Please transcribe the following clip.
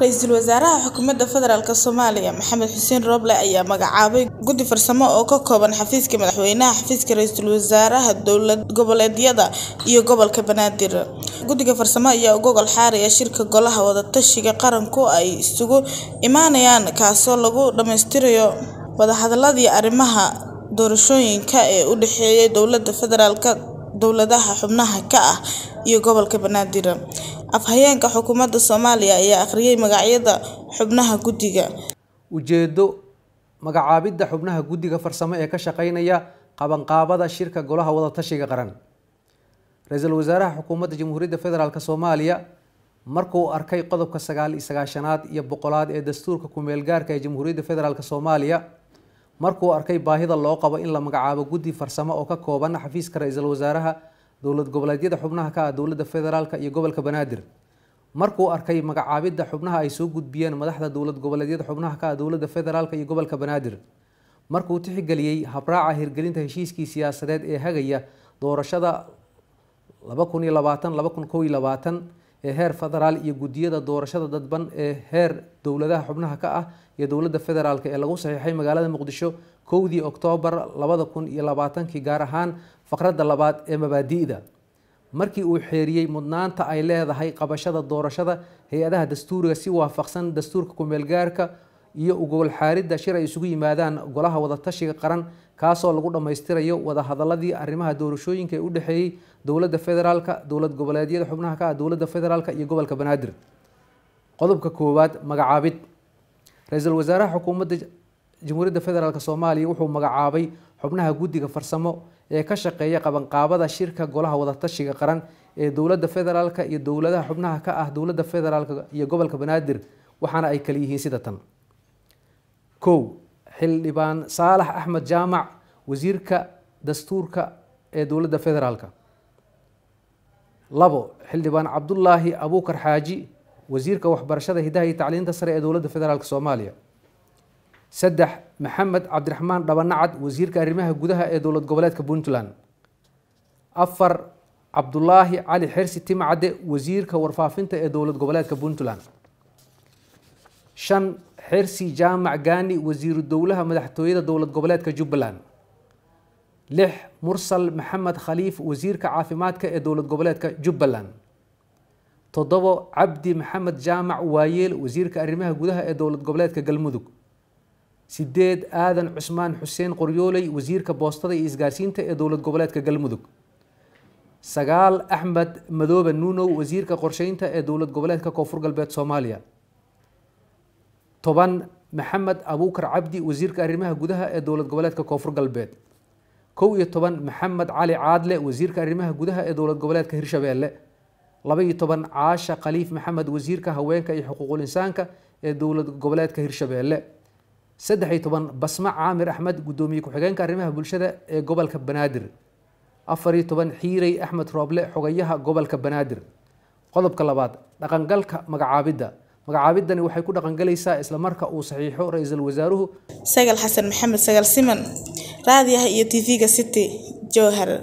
ra-iisul Wasaaraha Xukuumadda federaalk Soomaaliya Maxamed Xuseen rooble ayaa magacaabay guddi farsamo oo ka kooban xafiiska madaxweynaha, xafiiska ra'iisul wasaaraha, dowlad goboleedyada iyo gobolka banaadir. Guddiga farsamo ayaa uga gol xaaraya shirka Golaha wadatashiga Qaranku ay isugu imaanayaan kaasoo lagu dhammaystirayo wadahadalladii arrimaha doorashooyinka ee u dhexeeya dowladda federaalka, dowladaha xubnaha ka ah iyo gobolka banaadir. Afhayeenka xukuumadda Soomaaliya ayaa akhriyey magacyada xubnaha guddiga. Ujeeddo magacaabidda xubnaha guddiga farsamo ee ka shaqeynaya qabanqaabada shirka golaha wadatashiga qaran. Ra-iisul wasaaraha xukuumadda Jamhuuriyadda federaalk Soomaaliya markuu arkay qodobka sagaal iyo sagaashanaad iyo boqolaad ee dastuurka ku-meel gaarka ee Jamhuuriyadda federaalk Soomaaliya markuu arkay baahida loo qabo in la magacaabo guddi farsamo oo ka kooban xafiiska ra-iisul wasaaraha dowlad goboleedyada xubnaha ka ah dowladda federaalk iyo gobolka banaadir markuu arkay magacaabidda xubnaha ay soo gudbiyeen madaxda dowlad goboleedyada xubnaha ka ah dowladda federaalk iyo gobolka banaadir markuu tixgeliyey habraaca hirgelinta heshiiskii siyaasadeed ee hagaya doorashada laba kun iyo labaatan laba kun kow iyo labaatan heer federaal iyo guddiyada doorashada dadban ee heer dowladaha xubnaha ka ah iyo dowladda federaalk ee lagu saxiixay magaalada muqdisho kowdii oktoobar labada kun iyo labaatankii gaar ahaan faqradda labaad ee mabaadi'da markii uu xeeriyey mudnaanta ay leedahay qabashada doorashada hay-adaha dastuuriga si waafaqsan dastuurka kumeelgaarka iyo ugobol xaaridda shir ay isugu yimaadaan golaha wadatashiga qaran kaasoo lagu dhammaystirayo wadahadaladii arrimaha doorashooyinka ee u dhexeeyey dowladda federaalka dowlad goboleedyada xubnaha ka ah dowladda federaalk iyo gobolka banaadir qodobka koowaad magacaabid ra-iisul wasaaraha xukuumadda jamhuuriyadda federaalk soomaaliya wuxuu magacaabay xubnaha guddiga farsamo ee ka shaqeeya qabanqaabada shirka golaha wadatashiga qaran ee dowladda federaalk iyo dowladaha xubnaha ka ah dowladda federaalk iyo gobolka banaadir waxaana ay kala yihiin sida tan kow xildhibaan saalax axmed jaamac wasiirka dastuurka ee dowladda federaalka labo xildhibaan cabdulaahi abuukar xaaji wasiirka waxbarashada hidaha iyo tacliinta sare ee dowladda federaalk soomaaliya saddex maxamed cabdiraxmaan dhabanacad wasiirka arrimaha gudaha ee dowlad goboleedka puntland afar cabdulaahi cali xersi timcade wasiirka warfaafinta ee dowlad goboleedka puntland shan xersi jaamac gaani wasiiru dowlaha madaxtooyada dowlad goboleedka jubbaland lix mursal maxamed khaliif wasiirka caafimaadka ee dowlad goboleedka jubbaland toddobo cabdi maxamed jaamac waayeel wasiirka arrimaha gudaha ee dowlad goboleedka galmudug sideed aadan cusmaan xuseen qoryooley wasiirka boostada iyo isgaarsiinta ee dowlad goboleedka galmudug sagaal axmed madoobe nuunow wasiirka qorsheynta ee dowlad goboleedka koonfur galbeed soomaaliya toban maxamed abuukar cabdi wasiirka arrimaha gudaha ee dowlad goboleedka koonfur galbeed kow iyo toban maxamed cali caadle wasiirka arrimaha gudaha ee dowlad goboleedka hirshabeelle labaiyo toban caasha khaliif maxamed wasiirka haweenka iyo xuquuqul insaanka ee dowlad goboleedka hirshabeelle saddex iyo toban basme caamir axmed guddoomiye ku-xigeenka arrimaha bulshada ee gobolka banaadir afar iyo toban xiirey axmed rooble xogayaha gobolka banaadir qodobka labaad dhaqangalka magacaabidda magacaabidani waxay ku isla marka uu saxiixo ra-iisul wasaaruhu sagal xasan maxamed sagal siman raadiyaha iyo t v ga city jowhar